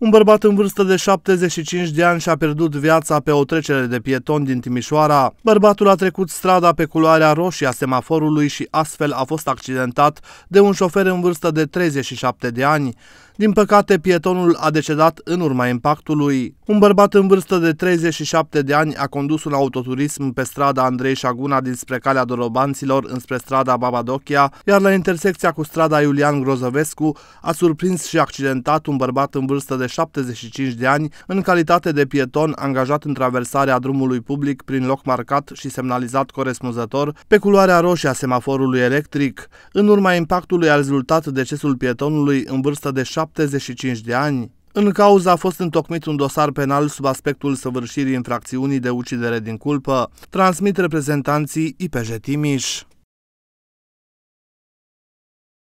Un bărbat în vârstă de 75 de ani și-a pierdut viața pe o trecere de pieton din Timișoara. Bărbatul a trecut strada pe culoarea roșie a semaforului și astfel a fost accidentat de un șofer în vârstă de 37 de ani. Din păcate, pietonul a decedat în urma impactului. Un bărbat în vârstă de 37 de ani a condus un autoturism pe strada Andrei Șaguna dinspre calea Dorobanților înspre strada Babadochia, iar la intersecția cu strada Iulian Grozăvescu a surprins și accidentat un bărbat în vârstă de 75 de ani în calitate de pieton angajat în traversarea drumului public prin loc marcat și semnalizat corespunzător pe culoarea roșie a semaforului electric. În urma impactului a rezultat decesul pietonului în vârstă de 7 75 de ani. În cauză a fost întocmit un dosar penal sub aspectul săvârșirii infracțiunii de ucidere din culpă, transmit reprezentanții IPJ Timiș.